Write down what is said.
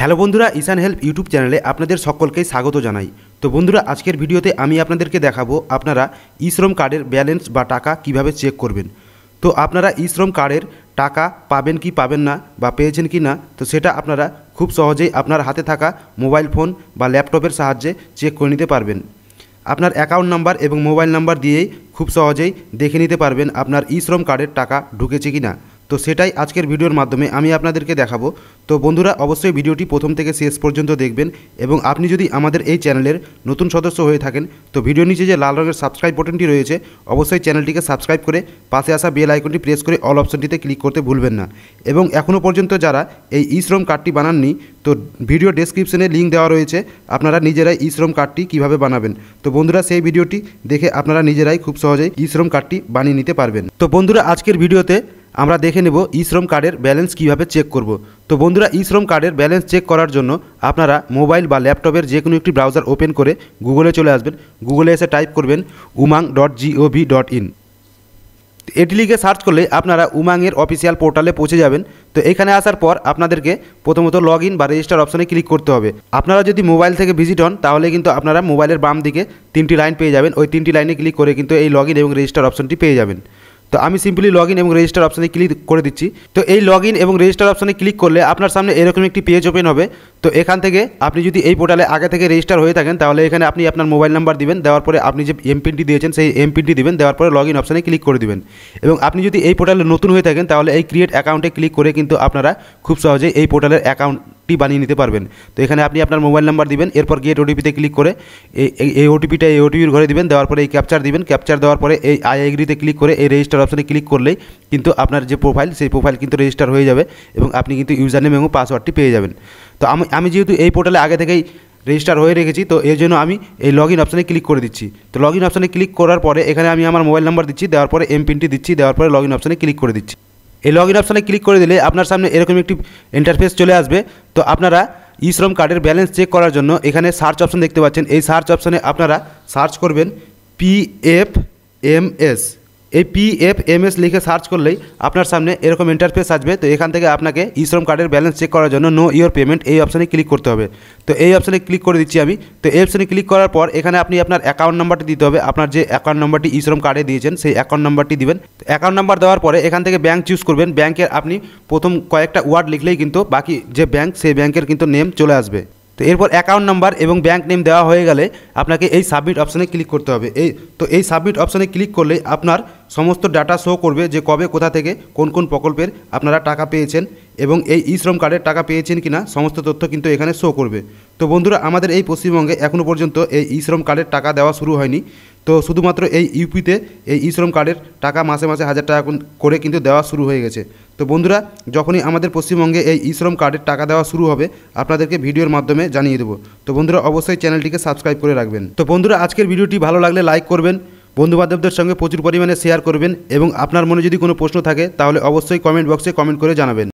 hello বন্ধুরা ঈশান help YouTube চ্যানেলে আপনাদের সকলকেই স্বাগত জানাই তো বন্ধুরা আজকের ভিডিওতে আমি আপনাদেরকে দেখাবো আপনারা ই শ্রম কার্ডের ব্যালেন্স বা টাকা কিভাবে চেক করবেন তো আপনারা ই শ্রম কার্ডের টাকা পাবেন কি পাবেন না বা পেয়েছেন কি না তো সেটা আপনারা খুব সহজেই আপনার হাতে থাকা মোবাইল ফোন বা ল্যাপটপের সাহায্যে চেক করে নিতে পারবেন আপনার অ্যাকাউন্ট নাম্বার এবং মোবাইল নাম্বার দিয়েই খুব সহজেই দেখে নিতে পারবেন আপনার ই শ্রম কার্ডের টাকা ঢুকেছে কি না তো সেটাই আজকের ভিডিওর মাধ্যমে আমি আপনাদেরকে দেখাবো তো বন্ধুরা অবশ্যই ভিডিওটি প্রথম থেকে শেষ পর্যন্ত দেখবেন এবং আপনি যদি আমাদের এই চ্যানেলের নতুন সদস্য হয়ে থাকেন তো ভিডিও নিচে যে লাল রঙের সাবস্ক্রাইব বটনটি রয়েছে অবশ্যই চ্যানেলটিকে সাবস্ক্রাইব করে পাশে আসা বেল আইকনটি প্রেস করে অল অপশনটিতে ক্লিক করতে ভুলবেন না এবং এখনও পর্যন্ত যারা এই ই শ্রম কার্ডটি বানাননি তো ভিডিও ডেসক্রিপশনে লিঙ্ক দেওয়া রয়েছে আপনারা নিজেরাই ই শ্রম কার্ডটি কীভাবে বানাবেন তো বন্ধুরা সেই ভিডিওটি দেখে আপনারা নিজেরাই খুব সহজেই ই শ্রম কার্ডটি বানিয়ে নিতে পারবেন তো বন্ধুরা আজকের ভিডিওতে আমরা দেখে নেব ই শ্রম কার্ডের ব্যালেন্স কিভাবে চেক করব তো বন্ধুরা ই শ্রম কার্ডের ব্যালেন্স চেক করার জন্য আপনারা মোবাইল বা ল্যাপটপের যে কোনো একটি ব্রাউজার ওপেন করে গুগলে চলে আসবেন গুগলে এসে টাইপ করবেন Umang dot G O V dot in এটি লিখে সার্চ করলে আপনারা উমাংয়ের অফিসিয়াল পোর্টালে পৌঁছে যাবেন তো এখানে আসার পর আপনাদেরকে প্রথমত লগ ইন বা রেজিস্টার অপশানে ক্লিক করতে হবে আপনারা যদি মোবাইল থেকে ভিজিট হন তাহলে কিন্তু আপনারা মোবাইলের বাম দিকে তিনটি লাইন পেয়ে যাবেন ওই তিনটি লাইনে ক্লিক করে কিন্তু এই লগ ইন এবং রেজিস্টার অপশনটি পেয়ে যাবেন তো আমি সিম্পলি লগ ইন এবং রেজিস্টার অপশানে ক্লিক করে দিচ্ছি তো এই লগ ইন এবং রেজিস্টার অপশানে ক্লিক করলে আপনার সামনে এরকম একটি পেজ ওপেন হবে তো এখান থেকে আপনি যদি এই পোর্টালে আগে থেকে রেজিস্টার হয়ে থাকেন তাহলে এখানে আপনি আপনার মোবাইল নাম্বার দিবেন দেওয়ার পরে আপনি যে এমপিনটি দিয়েছেন সেই এমপিনটি দিবেন দেওয়ার পরে লগ ইন অপশানে ক্লিক করে দিবেন এবং আপনি যদি এই পোর্টালে নতুন হয়ে থাকেন তাহলে এই ক্রিয়েট অ্যাকাউন্টে ক্লিক করে কিন্তু আপনারা খুব সহজেই এই পোর্টালের অ্যাকাউন্ট টি বানিয়ে নিতে পারবেন তো এখানে আপনি আপনার মোবাইল নাম্বার দিবেন এরপর গেট ওটিপিতে ক্লিক করে এই ওটিপিটা এই ওটিপির ঘরে দিবেন দেওয়ার পরে এই ক্যাপচার দিবেন ক্যাপচার দেওয়ার পরে এই আই এগ্রিতে ক্লিক করে এই রেজিস্টার অপশানে ক্লিক করলেই কিন্তু আপনার যে প্রোফাইল সেই প্রোফাইল কিন্তু রেজিস্টার হয়ে যাবে এবং আপনি কিন্তু ইউজার নেম এবং পাসওয়ার্ডটি পেয়ে যাবেন তো আমি আমি যেহেতু এই পোর্টালে আগে থেকেই রেজিস্টার হয়ে রেখেছি তো এর জন্য আমি এই লগ ইন অপশানে ক্লিক করে দিচ্ছি তো লগ ইন অপশানে ক্লিক করার পরে এখানে আমি আমার মোবাইল নাম্বার দিচ্ছি দেওয়ার পরে এমপিনটি দিচ্ছি দেওয়ার পরে লগ ইন অপশানে ক্লিক করে দিচ্ছি এই লগ ইন অপশানে ক্লিক করে দিলে আপনার সামনে এরকম একটি ইন্টারফেস চলে আসবে তো আপনারা ই শ্রম কার্ডের ব্যালেন্স চেক করার জন্য এখানে সার্চ অপশন দেখতে পাচ্ছেন এই সার্চ অপশানে আপনারা সার্চ করবেন পি এফ এম এস এই পিএফএমএস লিখে সার্চ করলেই আপনার সামনে এরকম ইন্টারফেস আসবে তো এখান থেকে আপনাকে ই শ্রম কার্ডের ব্যালেন্স চেক করার জন্য নো ইয়র পেমেন্ট এই অপশানে ক্লিক করতে হবে তো এই অপশানে ক্লিক করে দিচ্ছি আমি তো এই অপশানে ক্লিক করার পর এখানে আপনি আপনার অ্যাকাউন্ট নাম্বারটি দিতে হবে আপনার যে অ্যাকাউন্ট নাম্বারটি ই শ্রম কার্ডে দিয়েছেন সেই অ্যাকাউন্ট নাম্বারটি দিবেন অ্যাকাউন্ট নাম্বার দেওয়ার পরে এখান থেকে ব্যাঙ্ক চুজ করবেন ব্যাঙ্কের আপনি প্রথম কয়েকটা ওয়ার্ড লিখলেই কিন্তু বাকি যে ব্যাঙ্ক সেই ব্যাঙ্কের কিন্তু নেম চলে আসবে তো এরপর অ্যাকাউন্ট নাম্বার এবং ব্যাঙ্ক নেম দেওয়া হয়ে গেলে আপনাকে এই সাবমিট অপশানে ক্লিক করতে হবে এই তো এই সাবমিট অপশানে ক্লিক করলে আপনার সমস্ত ডাটা শো করবে যে কবে কোথা থেকে কোন কোন প্রকল্পের আপনারা টাকা পেয়েছেন এবং এই ই শ্রম কার্ডের টাকা পেয়েছেন কিনা সমস্ত তথ্য কিন্তু এখানে শো করবে তো বন্ধুরা আমাদের এই পশ্চিমবঙ্গে এখনও পর্যন্ত এই ই শ্রম কার্ডের টাকা দেওয়া শুরু হয়নি তো শুধুমাত্র এই ইউপিতে এই ই শ্রম কার্ডের টাকা মাসে মাসে হাজার টাকা করে কিন্তু দেওয়া শুরু হয়ে গেছে তো বন্ধুরা যখনই আমাদের পশ্চিমবঙ্গে এই ই শ্রম কার্ডের টাকা দেওয়া শুরু হবে আপনাদেরকে ভিডিওর মাধ্যমে জানিয়ে দেবো তো বন্ধুরা অবশ্যই চ্যানেলটিকে সাবস্ক্রাইব করে রাখবেন তো বন্ধুরা আজকের ভিডিওটি ভালো লাগলে লাইক করবেন বন্ধুবান্ধবদের সঙ্গে প্রচুর পরিমাণে শেয়ার করবেন এবং আপনার মনে যদি কোনো প্রশ্ন থাকে তাহলে অবশ্যই কমেন্ট বক্সে কমেন্ট করে জানাবেন